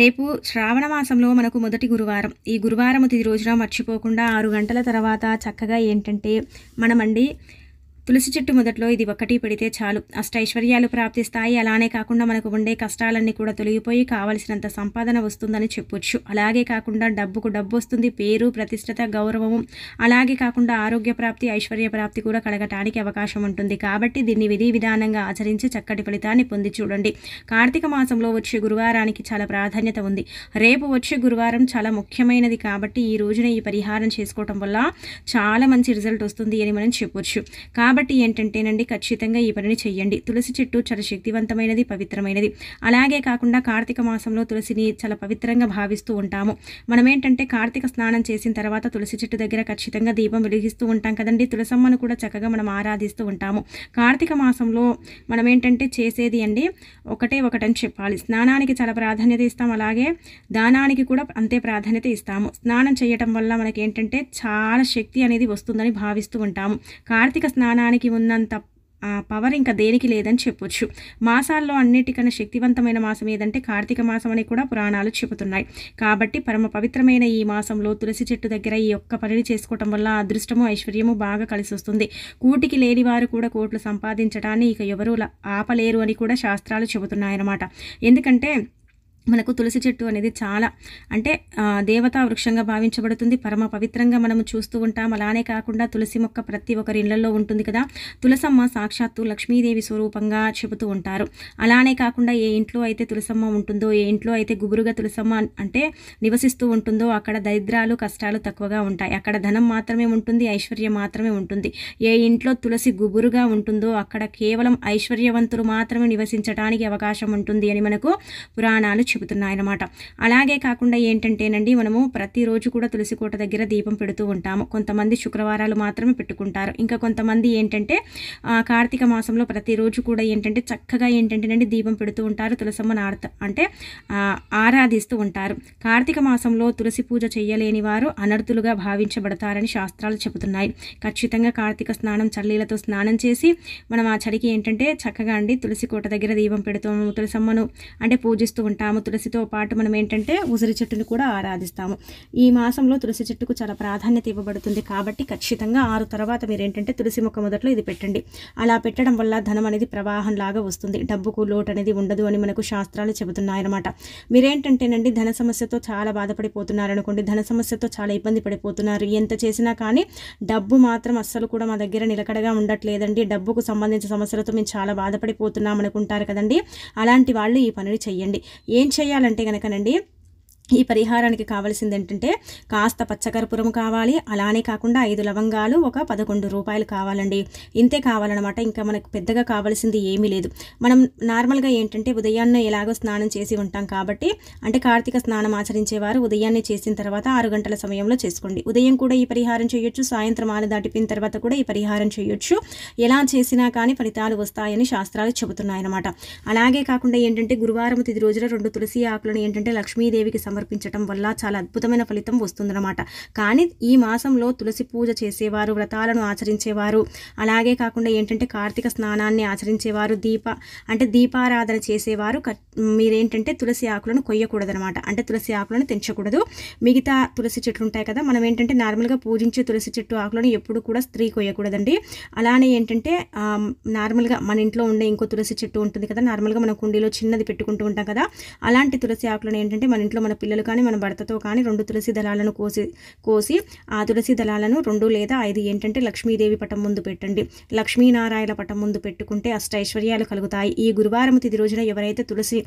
రేపు శ్రావణ మాసంలో మనకు మొదటి గురువారం ఈ గురువారం తిది రోజున మర్చిపోకుండా ఆరు గంటల తర్వాత చక్కగా ఏంటంటే మనమండి తులసి చెట్టు మొదట్లో ఇది ఒకటి పెడితే చాలు అష్టైశ్వర్యాలు ప్రాప్తిస్తాయి అలానే కాకుండా మనకు ఉండే కష్టాలన్నీ కూడా తొలగిపోయి కావలసినంత సంపాదన వస్తుందని చెప్పొచ్చు అలాగే కాకుండా డబ్బుకు డబ్బు వస్తుంది పేరు ప్రతిష్టత గౌరవము అలాగే కాకుండా ఆరోగ్య ప్రాప్తి ఐశ్వర్య ప్రాప్తి కూడా కలగటానికి అవకాశం ఉంటుంది కాబట్టి దీన్ని విధి విధానంగా ఆచరించి చక్కటి ఫలితాన్ని పొంది చూడండి కార్తీక మాసంలో వచ్చే గురువారానికి చాలా ప్రాధాన్యత ఉంది రేపు వచ్చే గురువారం చాలా ముఖ్యమైనది కాబట్టి ఈ రోజున ఈ పరిహారం చేసుకోవటం వల్ల చాలా మంచి రిజల్ట్ వస్తుంది అని మనం చెప్పొచ్చు కాబట్టి కాబట్టి ఏంటంటేనండి ఖచ్చితంగా ఈ పనిని చేయండి తులసి చెట్టు చాలా శక్తివంతమైనది పవిత్రమైనది అలాగే కాకుండా కార్తీక మాసంలో తులసిని చాలా పవిత్రంగా భావిస్తూ ఉంటాము మనం ఏంటంటే కార్తీక స్నానం చేసిన తర్వాత తులసి చెట్టు దగ్గర ఖచ్చితంగా దీపం వెలిగిస్తూ ఉంటాం కదండి తులసమ్మను కూడా చక్కగా మనం ఆరాధిస్తూ ఉంటాము కార్తీక మాసంలో మనం ఏంటంటే చేసేది అండి ఒకటే ఒకటని చెప్పాలి స్నానానికి చాలా ప్రాధాన్యత ఇస్తాం అలాగే దానానికి కూడా అంతే ప్రాధాన్యత ఇస్తాము స్నానం చేయటం వల్ల మనకి ఏంటంటే చాలా శక్తి అనేది వస్తుందని భావిస్తూ ఉంటాము కార్తీక స్నానానికి దానికి ఉన్నంత పవర్ ఇంకా దేనికి లేదని చెప్పొచ్చు మాసాల్లో అన్నిటికన్నా శక్తివంతమైన మాసం ఏదంటే కార్తీక మాసం అని కూడా పురాణాలు చెబుతున్నాయి కాబట్టి పరమ పవిత్రమైన ఈ మాసంలో తులసి చెట్టు దగ్గర ఈ ఒక్క పనిని చేసుకోవటం వల్ల అదృష్టము ఐశ్వర్యము బాగా కలిసి వస్తుంది కూటికి లేని వారు కూడా కోట్లు సంపాదించడాన్ని ఇక ఎవరూ ఆపలేరు అని కూడా శాస్త్రాలు చెబుతున్నాయన్నమాట ఎందుకంటే మనకు తులసి చెట్టు అనేది చాలా అంటే దేవతా వృక్షంగా భావించబడుతుంది పరమ పవిత్రంగా మనము చూస్తూ ఉంటాం అలానే కాకుండా తులసి మొక్క ప్రతి ఒక్కరి ఇళ్లలో ఉంటుంది కదా తులసమ్మ సాక్షాత్తు లక్ష్మీదేవి స్వరూపంగా చెబుతూ ఉంటారు అలానే కాకుండా ఏ ఇంట్లో అయితే తులసమ్మ ఉంటుందో ఏ ఇంట్లో అయితే గుబురుగా తులసమ్మ అంటే నివసిస్తూ ఉంటుందో అక్కడ దరిద్రాలు కష్టాలు తక్కువగా ఉంటాయి అక్కడ ధనం మాత్రమే ఉంటుంది ఐశ్వర్యం మాత్రమే ఉంటుంది ఏ ఇంట్లో తులసి గుబురుగా ఉంటుందో అక్కడ కేవలం ఐశ్వర్యవంతులు మాత్రమే నివసించడానికి అవకాశం ఉంటుంది అని మనకు పురాణాలు చెబుతున్నాయన్నమాట అలాగే కాకుండా ఏంటంటేనండి మనము ప్రతిరోజు కూడా తులసి కోట దగ్గర దీపం పెడుతూ ఉంటాము కొంతమంది శుక్రవారాలు మాత్రమే పెట్టుకుంటారు ఇంకా కొంతమంది ఏంటంటే కార్తీక మాసంలో ప్రతిరోజు కూడా ఏంటంటే చక్కగా ఏంటంటేనండి దీపం పెడుతూ ఉంటారు తులసమ్మను ఆడత అంటే ఆరాధిస్తూ ఉంటారు కార్తీక మాసంలో తులసి పూజ చేయలేని వారు అనర్థులుగా భావించబడతారని శాస్త్రాలు చెబుతున్నాయి ఖచ్చితంగా కార్తీక స్నానం చల్లీలతో స్నానం చేసి మనం ఆ చలికి ఏంటంటే చక్కగా అండి తులసి కోట దగ్గర దీపం పెడుతూ తులసమ్మను అంటే పూజిస్తూ ఉంటాము తులసితో పాటు మనం ఏంటంటే ఉసిరి చెట్టును కూడా ఆరాధిస్తాము ఈ మాసంలో తులసి చెట్టుకు చాలా ప్రాధాన్యత ఇవ్వబడుతుంది కాబట్టి ఖచ్చితంగా ఆరు తర్వాత మీరు ఏంటంటే తులసి మొక్క మొదట్లో ఇది పెట్టండి అలా పెట్టడం వల్ల ధనం అనేది ప్రవాహం లాగా వస్తుంది డబ్బుకు లోటు అనేది ఉండదు అని మనకు శాస్త్రాలు చెబుతున్నాయన్నమాట మీరేంటంటేనండి ధన సమస్యతో చాలా బాధపడిపోతున్నారనుకోండి ధన సమస్యతో చాలా ఇబ్బంది పడిపోతున్నారు ఎంత చేసినా కానీ డబ్బు మాత్రం అస్సలు కూడా మా దగ్గర నిలకడగా ఉండట్లేదండి డబ్బుకు సంబంధించిన సమస్యలతో మేము చాలా బాధపడిపోతున్నాం అనుకుంటారు కదండి అలాంటి వాళ్ళు ఈ పనులు చెయ్యండి ఏం చేయాలంటే కనుకనండి ఈ పరిహారానికి కావాల్సింది ఏంటంటే కాస్త పచ్చకర్పూరం కావాలి అలానే కాకుండా ఐదు లవంగాలు ఒక పదకొండు రూపాయలు కావాలండి ఇంతే కావాలన్నమాట ఇంకా మనకు పెద్దగా కావాల్సింది ఏమీ లేదు మనం నార్మల్గా ఏంటంటే ఉదయాన్నే ఎలాగో స్నానం చేసి ఉంటాం కాబట్టి అంటే కార్తీక స్నానం ఆచరించేవారు ఉదయాన్నే చేసిన తర్వాత ఆరు గంటల సమయంలో చేసుకోండి ఉదయం కూడా ఈ పరిహారం చేయొచ్చు సాయంత్రం ఆలు దాటిపోయిన తర్వాత కూడా ఈ పరిహారం చేయొచ్చు ఎలా చేసినా కానీ ఫలితాలు వస్తాయని శాస్త్రాలు చెబుతున్నాయన్నమాట అలాగే కాకుండా ఏంటంటే గురువారం తిది రోజున రెండు తులసి ఆకులను ఏంటంటే లక్ష్మీదేవికి సమ సమర్పించటం వల్ల చాలా అద్భుతమైన ఫలితం వస్తుందన్నమాట కానీ ఈ మాసంలో తులసి పూజ చేసేవారు వ్రతాలను ఆచరించేవారు అలాగే కాకుండా ఏంటంటే కార్తీక స్నానాన్ని ఆచరించేవారు దీప అంటే దీపారాధన చేసేవారు మీరేంటంటే తులసి ఆకులను కొయ్యకూడదనమాట అంటే తులసి ఆకులను తెంచకూడదు మిగతా తులసి చెట్లు ఉంటాయి కదా మనం ఏంటంటే నార్మల్గా పూజించే తులసి చెట్టు ఆకులను ఎప్పుడు కూడా స్త్రీ కొయ్యకూడదండి అలానే ఏంటంటే నార్మల్గా మన ఇంట్లో ఉండే ఇంకో తులసి చెట్టు ఉంటుంది కదా నార్మల్గా మనం కుండీలో చిన్నది పెట్టుకుంటూ ఉంటాం కదా అలాంటి తులసి ఆకులను ఏంటంటే మన ఇంట్లో మన పిల్లలు కానీ మన భర్తతో కానీ రెండు తులసి దళాలను కోసి కోసి ఆ తులసి దళాలను రెండు లేదా ఐదు ఏంటంటే లక్ష్మీదేవి పటం ముందు పెట్టండి లక్ష్మీనారాయణ పటం ముందు పెట్టుకుంటే అష్టైశ్వర్యాలు కలుగుతాయి ఈ గురువారం తిది రోజున ఎవరైతే తులసి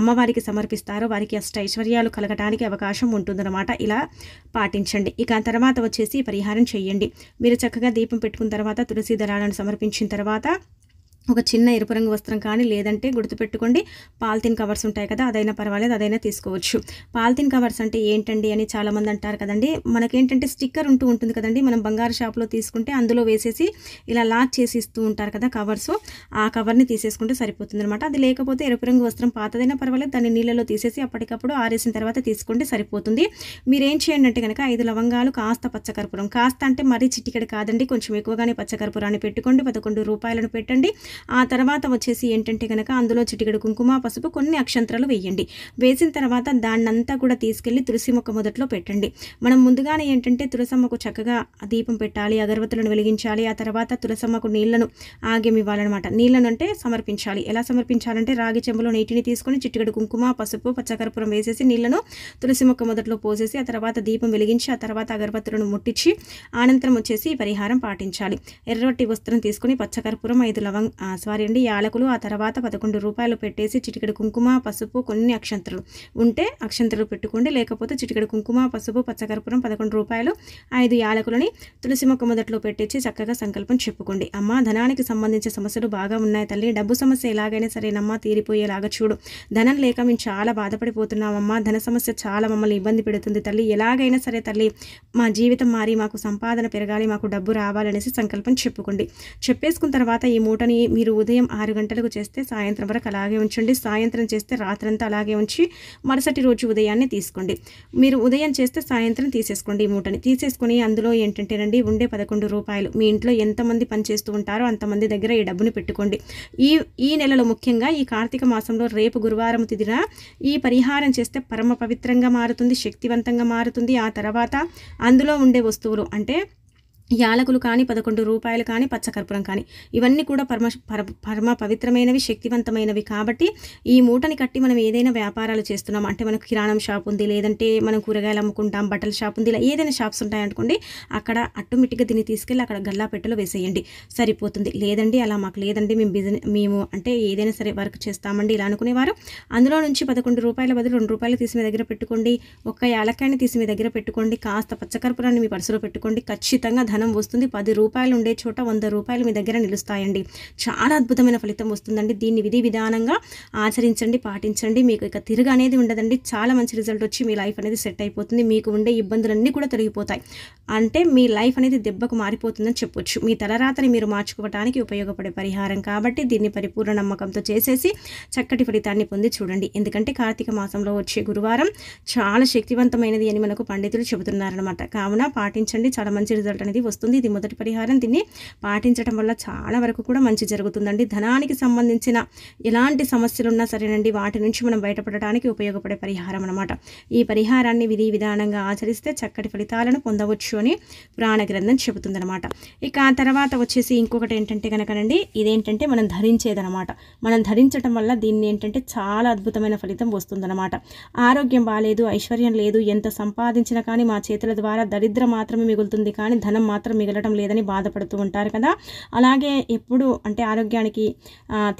అమ్మవారికి సమర్పిస్తారో వారికి అష్టైశ్వర్యాలు కలగటానికి అవకాశం ఉంటుందన్నమాట ఇలా పాటించండి ఇక తర్వాత వచ్చేసి పరిహారం చేయండి మీరు చక్కగా దీపం పెట్టుకున్న తర్వాత తులసి దళాలను సమర్పించిన తర్వాత ఒక చిన్న ఎరుపు రంగు వస్త్రం కానీ లేదంటే గుర్తుపెట్టుకోండి పాలిథిన్ కవర్స్ ఉంటాయి కదా అదైనా పర్వాలేదు అదైనా తీసుకోవచ్చు పాలిథిన్ కవర్స్ అంటే ఏంటండి అని చాలామంది అంటారు కదండి మనకేంటంటే స్టిక్కర్ ఉంటూ ఉంటుంది కదండి మనం బంగారు షాప్లో తీసుకుంటే అందులో వేసేసి ఇలా లాక్ చేసి ఇస్తూ ఉంటారు కదా కవర్స్ ఆ కవర్ని తీసేసుకుంటే సరిపోతుంది అనమాట అది లేకపోతే ఎరుపు రంగు వస్త్రం పాతదైనా పర్వాలేదు దాన్ని నీళ్ళలో తీసేసి అప్పటికప్పుడు ఆరేసిన తర్వాత తీసుకుంటే సరిపోతుంది మీరేం చేయండి అంటే కనుక ఐదు లవంగాలు కాస్త పచ్చకర్పూరం కాస్త అంటే మరీ చిట్టికడి కాదండి కొంచెం ఎక్కువగానే పచ్చకర్పూరాన్ని పెట్టుకోండి పదకొండు రూపాయలను పెట్టండి ఆ తర్వాత వచ్చేసి ఏంటంటే కనుక అందులో చిటికెడు కుంకుమ పసుపు కొన్ని అక్షంతరాలు వేయండి వేసిన తర్వాత దాన్నంతా కూడా తీసుకెళ్లి తులసి మొక్క మొదట్లో పెట్టండి మనం ముందుగానే ఏంటంటే తులసమ్మకు చక్కగా దీపం పెట్టాలి అగరబత్తులను వెలిగించాలి ఆ తర్వాత తులసమ్మకు నీళ్లను ఆగేం ఇవ్వాలన్నమాట నీళ్లను అంటే సమర్పించాలి ఎలా సమర్పించాలంటే రాగి చెంబులో నీటిని తీసుకొని చిట్టుగడు కుంకుమ పసుపు పచ్చకర్పురం వేసేసి నీళ్లను తులసి మొక్క మొదట్లో పోసేసి ఆ తర్వాత దీపం వెలిగించి ఆ తర్వాత అగరబత్తులను ముట్టించి అనంతరం వచ్చేసి పరిహారం పాటించాలి ఎర్రటి వస్త్రం తీసుకొని పచ్చకర్పూరం ఐదు లవంగ్ సారీ అండి యాలకులు ఆ తర్వాత పదకొండు రూపాయలు పెట్టేసి చిటికెడు కుంకుమ పసుపు కొన్ని అక్షంతలు ఉంటే అక్షంతలు పెట్టుకోండి లేకపోతే చిటికెడు కుంకుమ పసుపు పచ్చకర్పూరం పదకొండు రూపాయలు ఐదు యాలకులని తులసి మొక్క మొదట్లో పెట్టేసి చక్కగా సంకల్పం చెప్పుకోండి అమ్మ ధనానికి సంబంధించిన సమస్యలు బాగా ఉన్నాయి తల్లి డబ్బు సమస్య ఎలాగైనా సరేనమ్మా తీరిపోయేలాగా చూడు ధనం లేక మేము చాలా బాధపడిపోతున్నామమ్మా ధన సమస్య చాలా మమ్మల్ని ఇబ్బంది పెడుతుంది తల్లి ఎలాగైనా సరే తల్లి మా జీవితం మారి మాకు సంపాదన పెరగాలి మాకు డబ్బు రావాలనేసి సంకల్పం చెప్పుకోండి చెప్పేసుకున్న తర్వాత ఈ మూటని మీరు ఉదయం ఆరు గంటలకు చేస్తే సాయంత్రం వరకు అలాగే ఉంచండి సాయంత్రం చేస్తే రాత్రంతా అలాగే ఉంచి మరుసటి రోజు ఉదయాన్నే తీసుకోండి మీరు ఉదయం చేస్తే సాయంత్రం తీసేసుకోండి ఈ మూటని తీసేసుకుని అందులో ఏంటంటేనండి ఉండే పదకొండు రూపాయలు మీ ఇంట్లో ఎంతమంది పనిచేస్తూ ఉంటారో అంతమంది దగ్గర ఈ డబ్బుని పెట్టుకోండి ఈ ఈ నెలలో ముఖ్యంగా ఈ కార్తీక మాసంలో రేపు గురువారం తిదిన ఈ పరిహారం చేస్తే పరమ పవిత్రంగా మారుతుంది శక్తివంతంగా మారుతుంది ఆ తర్వాత అందులో ఉండే వస్తువులు అంటే యాలకులు కానీ పదకొండు రూపాయలు కానీ పచ్చకర్పూరం కానీ ఇవన్నీ కూడా పరమ పరమ పవిత్రమైనవి శక్తివంతమైనవి కాబట్టి ఈ మూటని కట్టి మనం ఏదైనా వ్యాపారాలు చేస్తున్నాం అంటే మనకు కిరాణం షాప్ ఉంది లేదంటే మనం కూరగాయలు అమ్ముకుంటాం బట్టల షాప్ ఉంది ఇలా ఏదైనా షాప్స్ ఉంటాయనుకోండి అక్కడ ఆటోమేటిక్గా దీన్ని తీసుకెళ్ళి అక్కడ గల్లా పెట్టెలో వేసేయండి సరిపోతుంది లేదండి అలా మాకు లేదండి మేము బిజినెస్ మేము అంటే ఏదైనా సరే వర్క్ చేస్తామండి ఇలా అనుకునేవారు అందులో నుంచి పదకొండు రూపాయల బదులు రెండు రూపాయలు తీసి మీ దగ్గర పెట్టుకోండి ఒక్క యాలక్కాయని తీసి మీ దగ్గర పెట్టుకోండి కాస్త పచ్చకర్పూరాన్ని మీ పర్సులో పెట్టుకోండి ఖచ్చితంగా ధనం వస్తుంది పది రూపాయలు ఉండే చోట వంద రూపాయలు మీ దగ్గర నిలుస్తాయండి చాలా అద్భుతమైన ఫలితం వస్తుందండి దీన్ని విధి విధానంగా ఆచరించండి పాటించండి మీకు ఇక తిరుగు అనేది ఉండదండి చాలా మంచి రిజల్ట్ వచ్చి మీ లైఫ్ అనేది సెట్ అయిపోతుంది మీకు ఉండే ఇబ్బందులన్నీ కూడా తొలగిపోతాయి అంటే మీ లైఫ్ అనేది దెబ్బకు మారిపోతుందని చెప్పొచ్చు మీ తలరాతని మీరు మార్చుకోవడానికి ఉపయోగపడే పరిహారం కాబట్టి దీన్ని పరిపూర్ణ నమ్మకంతో చేసేసి చక్కటి ఫలితాన్ని పొంది చూడండి ఎందుకంటే కార్తీక మాసంలో వచ్చే గురువారం చాలా శక్తివంతమైనది అని మనకు పండితులు చెబుతున్నారనమాట కావున పాటించండి చాలా మంచి రిజల్ట్ అనేది వస్తుంది ఇది మొదటి పరిహారం దీన్ని పాటించడం వల్ల చాలా వరకు కూడా మంచి జరుగుతుందండి ధనానికి సంబంధించిన ఎలాంటి సమస్యలు ఉన్నా సరేనండి వాటి నుంచి మనం బయటపడడానికి ఉపయోగపడే పరిహారం అనమాట ఈ పరిహారాన్ని విధి విధానంగా ఆచరిస్తే చక్కటి ఫలితాలను పొందవచ్చు అని ప్రాణ గ్రంథం చెబుతుందనమాట ఇక ఆ తర్వాత వచ్చేసి ఇంకొకటి ఏంటంటే కనుకనండి ఇదేంటంటే మనం ధరించేదనమాట మనం ధరించడం వల్ల దీన్ని ఏంటంటే చాలా అద్భుతమైన ఫలితం వస్తుందనమాట ఆరోగ్యం బాగాలేదు ఐశ్వర్యం లేదు ఎంత సంపాదించినా కానీ మా చేతుల ద్వారా దరిద్రం మాత్రమే మిగులుతుంది కానీ ధనం మాత్రం మిగలటం లేదని బాధపడుతూ ఉంటారు కదా అలాగే ఎప్పుడు అంటే ఆరోగ్యానికి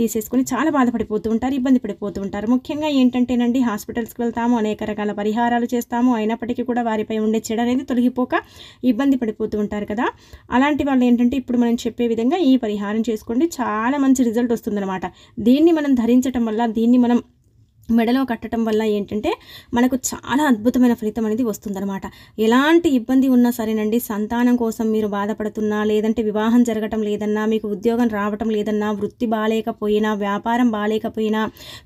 తీసేసుకొని చాలా బాధపడిపోతూ ఉంటారు ఇబ్బంది పడిపోతూ ఉంటారు ముఖ్యంగా ఏంటంటేనండి హాస్పిటల్స్కి వెళ్తాము అనేక రకాల పరిహారాలు చేస్తాము అయినప్పటికీ కూడా వారిపై ఉండే చెడు అనేది తొలగిపోక ఇబ్బంది పడిపోతూ ఉంటారు కదా అలాంటి వాళ్ళు ఏంటంటే ఇప్పుడు మనం చెప్పే విధంగా ఈ పరిహారం చేసుకోండి చాలా మంచి రిజల్ట్ వస్తుందన్నమాట దీన్ని మనం ధరించటం వల్ల దీన్ని మనం మెడలో కట్టడం వల్ల ఏంటంటే మనకు చాలా అద్భుతమైన ఫలితం అనేది వస్తుందన్నమాట ఎలాంటి ఇబ్బంది ఉన్నా సరేనండి సంతానం కోసం మీరు బాధపడుతున్నా లేదంటే వివాహం జరగటం లేదన్నా మీకు ఉద్యోగం రావటం లేదన్నా వృత్తి బాగాలేకపోయినా వ్యాపారం బాగాలేకపోయినా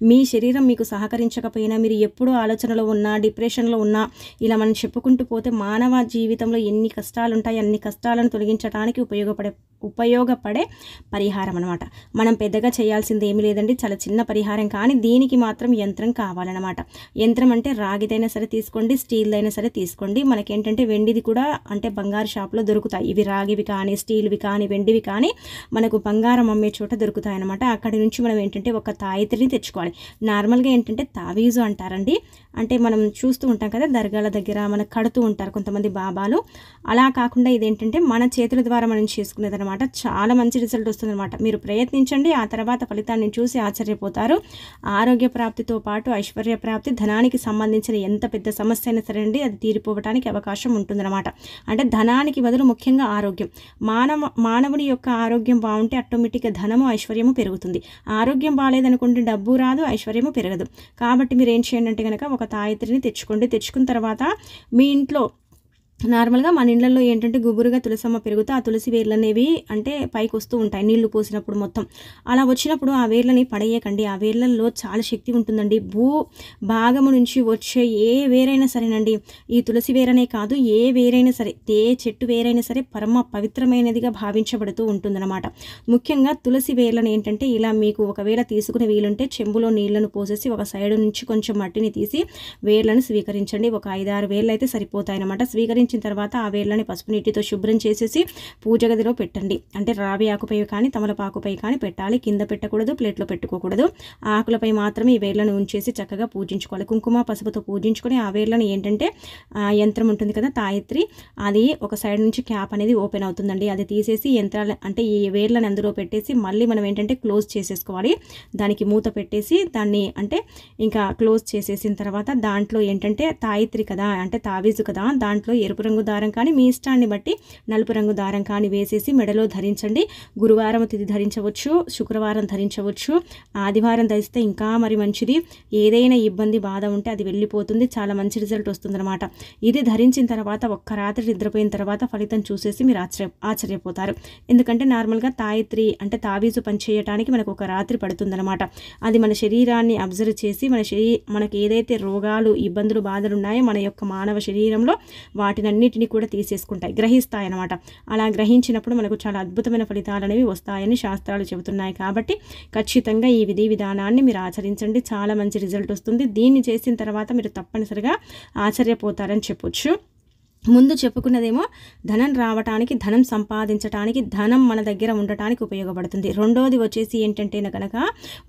మీ శరీరం మీకు సహకరించకపోయినా మీరు ఎప్పుడూ ఆలోచనలో ఉన్నా డిప్రెషన్లో ఉన్నా ఇలా మనం చెప్పుకుంటూ పోతే మానవ జీవితంలో ఎన్ని కష్టాలు ఉంటాయి అన్ని కష్టాలను తొలగించడానికి ఉపయోగపడే ఉపయోగపడే పరిహారం అనమాట మనం పెద్దగా చేయాల్సింది ఏమీ లేదండి చాలా చిన్న పరిహారం కానీ దీనికి మాత్రం యంత్రం కావాలన్నమాట యంత్రం అంటే రాగిదైనా సరే తీసుకోండి స్టీల్దైనా సరే తీసుకోండి మనకేంటంటే వెండిది కూడా అంటే బంగారు షాప్లో దొరుకుతాయి ఇవి రాగివి కానీ స్టీల్వి కానీ వెండివి కానీ మనకు బంగారం అమ్మే చోట దొరుకుతాయి అనమాట అక్కడి నుంచి మనం ఏంటంటే ఒక తాయితీని తెచ్చుకోవాలి నార్మల్గా ఏంటంటే తావీజు అంటారండి అంటే మనం చూస్తూ ఉంటాం కదా దర్గాల దగ్గర మనకు కడుతూ ఉంటారు కొంతమంది బాబాలు అలా కాకుండా ఇదేంటంటే మన చేతుల ద్వారా మనం చేసుకునేది అనమాట చాలా మంచి రిజల్ట్ వస్తుందన్నమాట మీరు ప్రయత్నించండి ఆ తర్వాత ఫలితాన్ని చూసి ఆశ్చర్యపోతారు ఆరోగ్య ప్రాప్తితో పాటు ఐశ్వర్య ప్రాప్తి ధనానికి సంబంధించిన ఎంత పెద్ద సమస్య అయినా సరే అండి అది తీరిపోవడానికి అవకాశం ఉంటుందన్నమాట అంటే ధనానికి బదులు ముఖ్యంగా ఆరోగ్యం మానవ మానవుని యొక్క ఆరోగ్యం బాగుంటే ఆటోమేటిక్గా ధనము ఐశ్వర్యము పెరుగుతుంది ఆరోగ్యం బాగాలేదనుకుంటే డబ్బు రాదు ఐశ్వర్యము పెరగదు కాబట్టి మీరు ఏం చేయండి అంటే కనుక ఒక తాయిత్రిని తెచ్చుకోండి తెచ్చుకున్న తర్వాత మీ ఇంట్లో నార్మల్గా మన ఇళ్లలో ఏంటంటే గుబురుగా తులసమ్మ పెరుగుతూ ఆ తులసి వేర్లు అనేవి అంటే పైకి వస్తూ ఉంటాయి నీళ్లు పోసినప్పుడు మొత్తం అలా వచ్చినప్పుడు ఆ వేర్లని పడేయకండి ఆ వేర్లలో చాలా శక్తి ఉంటుందండి భూ భాగము నుంచి వచ్చే ఏ వేరైనా సరేనండి ఈ తులసి వేరనే కాదు ఏ వేరైనా సరే ఏ చెట్టు వేరైనా సరే పరమ పవిత్రమైనదిగా భావించబడుతూ ఉంటుందన్నమాట ముఖ్యంగా తులసి వేర్లను ఏంటంటే ఇలా మీకు ఒకవేళ తీసుకునే వీలుంటే చెంబులో నీళ్లను పోసేసి ఒక సైడ్ నుంచి కొంచెం మట్టిని తీసి వేర్లను స్వీకరించండి ఒక ఐదారు వేర్లు అయితే సరిపోతాయన్నమాట స్వీకరించి ఉంచిన తర్వాత ఆ వేళ్ళని పసుపు నీటితో శుభ్రం చేసేసి పూజ గదిలో పెట్టండి అంటే రావి ఆకుపై కానీ తమలపాకుపై కానీ పెట్టాలి కింద పెట్టకూడదు ప్లేట్లో పెట్టుకోకూడదు ఆకులపై మాత్రమే ఈ వేర్లను ఉంచేసి చక్కగా పూజించుకోవాలి కుంకుమ పసుపుతో పూజించుకొని ఆ వేర్లను ఏంటంటే యంత్రం ఉంటుంది కదా తాయత్రి అది ఒక సైడ్ నుంచి క్యాప్ అనేది ఓపెన్ అవుతుందండి అది తీసేసి యంత్రాలు అంటే ఈ వేర్లను అందులో పెట్టేసి మళ్ళీ మనం ఏంటంటే క్లోజ్ చేసేసుకోవాలి దానికి మూత పెట్టేసి దాన్ని అంటే ఇంకా క్లోజ్ చేసేసిన తర్వాత దాంట్లో ఏంటంటే తాయత్రి కదా అంటే తావీజు కదా దాంట్లో ఎరుపు ఎరుపు రంగు దారం కానీ మీ ఇష్టాన్ని బట్టి నలుపు రంగు దారం కానీ వేసేసి మెడలో ధరించండి గురువారం తిథి ధరించవచ్చు శుక్రవారం ధరించవచ్చు ఆదివారం ధరిస్తే ఇంకా మరి మంచిది ఏదైనా ఇబ్బంది బాధ ఉంటే అది వెళ్ళిపోతుంది చాలా మంచి రిజల్ట్ వస్తుందన్నమాట ఇది ధరించిన తర్వాత ఒక్క రాత్రి నిద్రపోయిన తర్వాత ఫలితం చూసేసి మీరు ఆశ్చర్య ఆశ్చర్యపోతారు ఎందుకంటే నార్మల్గా తాయిత్రి అంటే తావీజు పనిచేయటానికి మనకు ఒక రాత్రి పడుతుందన్నమాట అది మన శరీరాన్ని అబ్జర్వ్ చేసి మన శరీ మనకి ఏదైతే రోగాలు ఇబ్బందులు బాధలు ఉన్నాయో మన యొక్క మానవ శరీరంలో వాటిని వాటినన్నిటినీ కూడా తీసేసుకుంటాయి గ్రహిస్తాయి అనమాట అలా గ్రహించినప్పుడు మనకు చాలా అద్భుతమైన ఫలితాలు అనేవి వస్తాయని శాస్త్రాలు చెబుతున్నాయి కాబట్టి ఖచ్చితంగా ఈ విధి విధానాన్ని మీరు ఆచరించండి చాలా మంచి రిజల్ట్ వస్తుంది దీన్ని చేసిన తర్వాత మీరు తప్పనిసరిగా ఆశ్చర్యపోతారని చెప్పొచ్చు ముందు చెప్పుకున్నదేమో ధనం రావటానికి ధనం సంపాదించడానికి ధనం మన దగ్గర ఉండటానికి ఉపయోగపడుతుంది రెండోది వచ్చేసి ఏంటంటే కనుక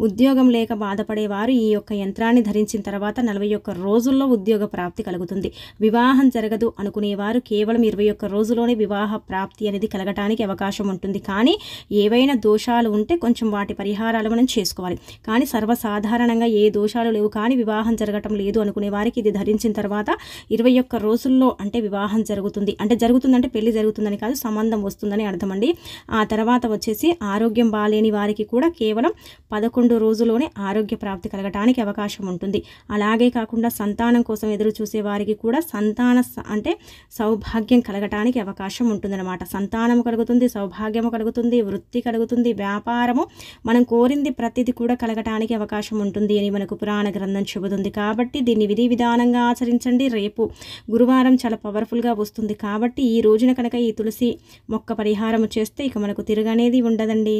ఉద్యోగం లేక బాధపడేవారు ఈ యొక్క యంత్రాన్ని ధరించిన తర్వాత నలభై ఒక్క రోజుల్లో ఉద్యోగ ప్రాప్తి కలుగుతుంది వివాహం జరగదు అనుకునేవారు కేవలం ఇరవై ఒక్క రోజులోనే వివాహ ప్రాప్తి అనేది కలగటానికి అవకాశం ఉంటుంది కానీ ఏవైనా దోషాలు ఉంటే కొంచెం వాటి పరిహారాలు మనం చేసుకోవాలి కానీ సర్వసాధారణంగా ఏ దోషాలు లేవు కానీ వివాహం జరగటం లేదు అనుకునే వారికి ఇది ధరించిన తర్వాత ఇరవై ఒక్క రోజుల్లో అంటే వివాహ వివాహం జరుగుతుంది అంటే జరుగుతుందంటే పెళ్లి జరుగుతుందని కాదు సంబంధం వస్తుందని అర్థమండి ఆ తర్వాత వచ్చేసి ఆరోగ్యం బాగాలేని వారికి కూడా కేవలం పదకొండు రోజుల్లోనే ఆరోగ్య ప్రాప్తి కలగటానికి అవకాశం ఉంటుంది అలాగే కాకుండా సంతానం కోసం ఎదురు చూసే వారికి కూడా సంతాన అంటే సౌభాగ్యం కలగటానికి అవకాశం ఉంటుందన్నమాట సంతానము కలుగుతుంది సౌభాగ్యము కలుగుతుంది వృత్తి కలుగుతుంది వ్యాపారము మనం కోరింది ప్రతిది కూడా కలగటానికి అవకాశం ఉంటుంది అని మనకు పురాణ గ్రంథం చెబుతుంది కాబట్టి దీన్ని విధి విధానంగా ఆచరించండి రేపు గురువారం చాలా పవర్ఫుల్ హెల్ప్ఫుల్గా వస్తుంది కాబట్టి ఈ రోజున కనుక ఈ తులసి మొక్క పరిహారం చేస్తే ఇక మనకు తిరగనేది ఉండదండి